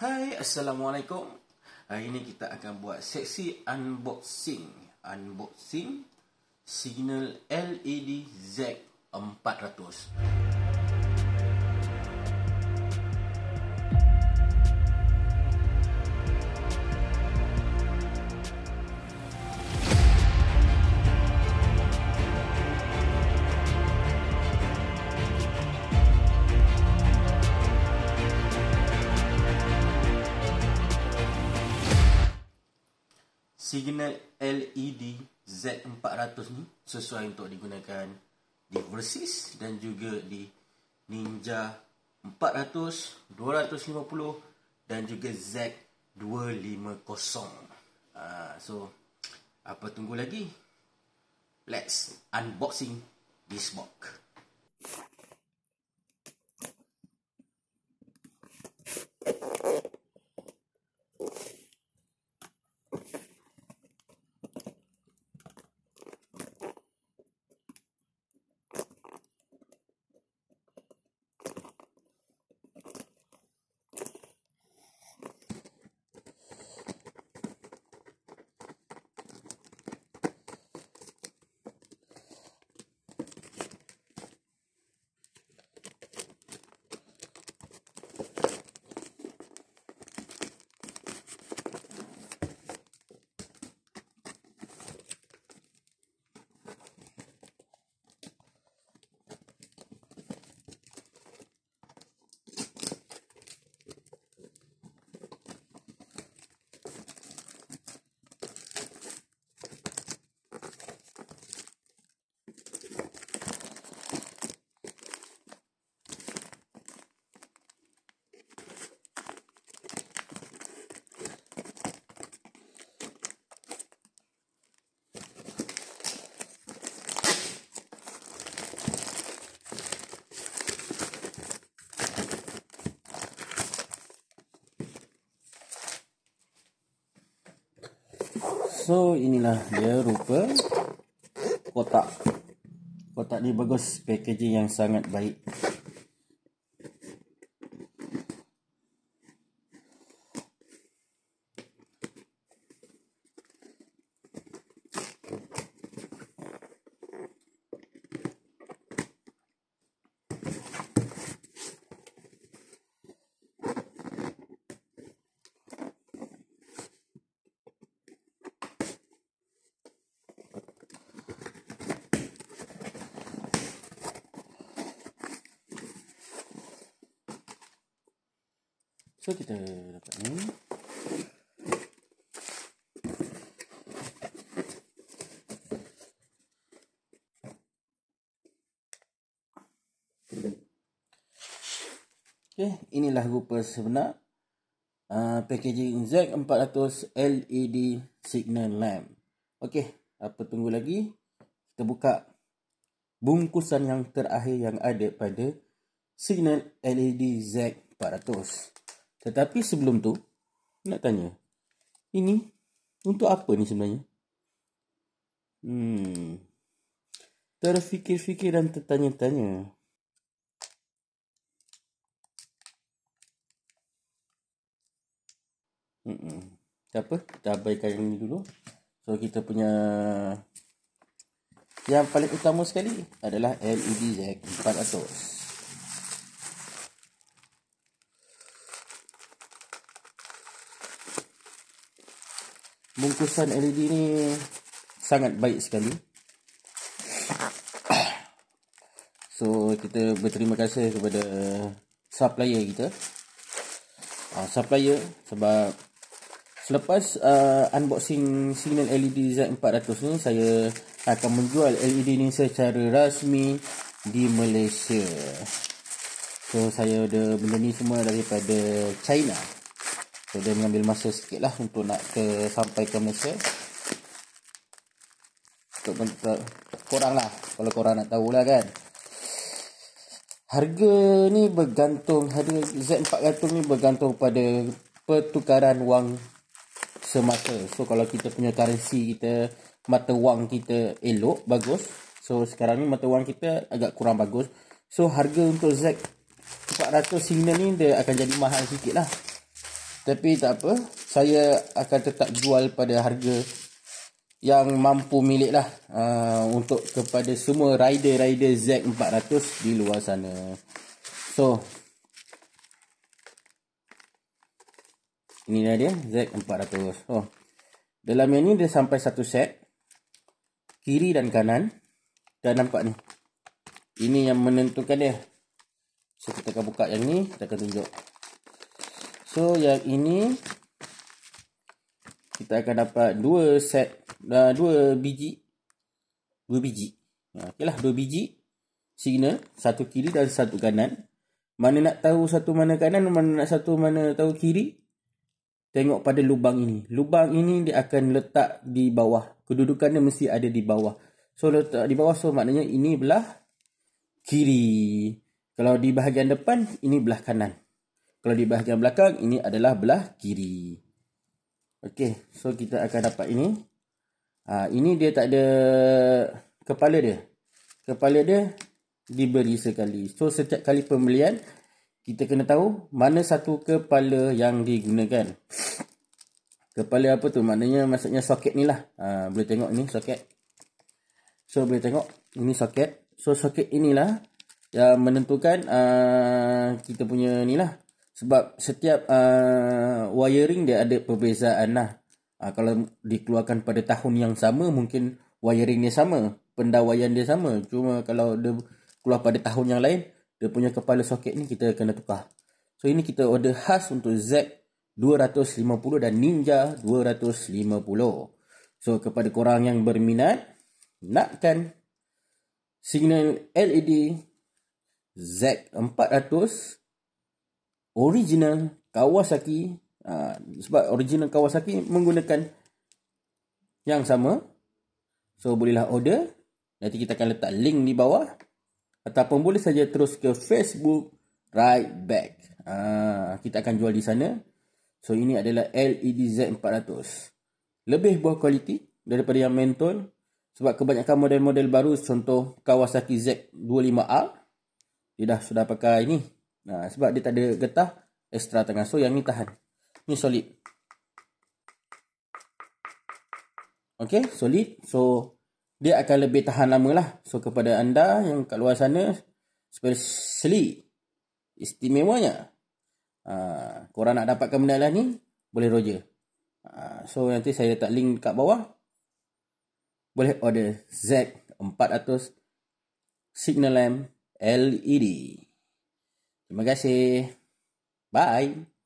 Hai, Assalamualaikum. Hari ini kita akan buat seksi unboxing. Unboxing signal LED Z400. Hai, signal LED Z400 ni sesuai untuk digunakan di Versys dan juga di Ninja 400, 250 dan juga Z250. Ah so apa tunggu lagi? Let's unboxing this box. so inilah dia rupa kotak kotak ni bagus packaging yang sangat baik So kita dapat ni. Okay, inilah rupa sebenar uh, packaging Z400 LED signal lamp. Okey, apa tunggu lagi? Kita buka bungkusan yang terakhir yang ada pada signal LED Z400. Tetapi sebelum tu, nak tanya. Ini untuk apa ni sebenarnya? Hmm. Terfikir-fikir dan tertanya-tanya. Hmm. Tak apa, kita abaikan yang ini dulu. So kita punya yang paling utama sekali adalah LED jack 400. bungkusan LED ni sangat baik sekali. So kita berterima kasih kepada supplier kita. Uh, supplier sebab selepas uh, unboxing signal LED Z400 ni saya akan menjual LED ni secara rasmi di Malaysia. So saya ada benda ni semua daripada China. So, dia mengambil masa sikit lah untuk nak ke sampai ke Malaysia. Untuk, untuk, korang lah. Kalau korang nak tahu lah kan. Harga ni bergantung. Harga Z400 ni bergantung pada pertukaran wang semasa. So, kalau kita punya currency kita, mata wang kita elok, bagus. So, sekarang ni mata wang kita agak kurang bagus. So, harga untuk Z400 signal ni dia akan jadi mahal sikit lah. Tapi tak apa, saya akan tetap jual pada harga yang mampu milik lah uh, untuk kepada semua rider-rider Z400 di luar sana. So, ini dia Z400. Oh, dalam yang ni dia sampai satu set, kiri dan kanan. Dan nampak ni, ini yang menentukan dia. So, kita akan buka yang ni, kita akan tunjuk. So yang ini kita akan dapat dua set dah dua biji dua biji. Ha okeylah dua biji signal satu kiri dan satu kanan. Mana nak tahu satu mana kanan mana nak satu mana tahu kiri? Tengok pada lubang ini. Lubang ini dia akan letak di bawah. Kedudukan dia mesti ada di bawah. So letak di bawah so maknanya ini belah kiri. Kalau di bahagian depan ini belah kanan. Kalau di bahagian belakang, ini adalah belah kiri. Okey, so kita akan dapat ini. Ha, ini dia tak ada kepala dia. Kepala dia diberi sekali. So, setiap kali pembelian, kita kena tahu mana satu kepala yang digunakan. Kepala apa tu? Maknanya maksudnya soket ni lah. Ha, boleh tengok ni soket. So, boleh tengok. Ini soket. So, soket inilah yang menentukan uh, kita punya ni lah sebab setiap uh, wiring dia ada perbezaan lah. Uh, kalau dikeluarkan pada tahun yang sama mungkin wiring dia sama, pendawaian dia sama. Cuma kalau dia keluar pada tahun yang lain, dia punya kepala soket ni kita kena tukar. So ini kita order khas untuk Z 250 dan Ninja 250. So kepada korang yang berminat nakkan signal LED Z 400 original Kawasaki uh, sebab original Kawasaki menggunakan yang sama so bolehlah order nanti kita akan letak link di bawah ataupun boleh saja terus ke Facebook Ride Back uh, kita akan jual di sana so ini adalah LED Z400 lebih buah kualiti daripada yang mentol sebab kebanyakan model-model baru contoh Kawasaki z 25 a dia dah sudah pakai ini Nah ha, sebab dia tak ada getah extra tengah. So yang ni tahan. Ni solid. Okay, solid. So, dia akan lebih tahan lama lah. So, kepada anda yang kat luar sana, especially istimewanya, ha, korang nak dapatkan benda lah ni, boleh roja. Ha, so, nanti saya letak link kat bawah. Boleh order Z400 Signal Lamp LED. Terima kasih. Bye.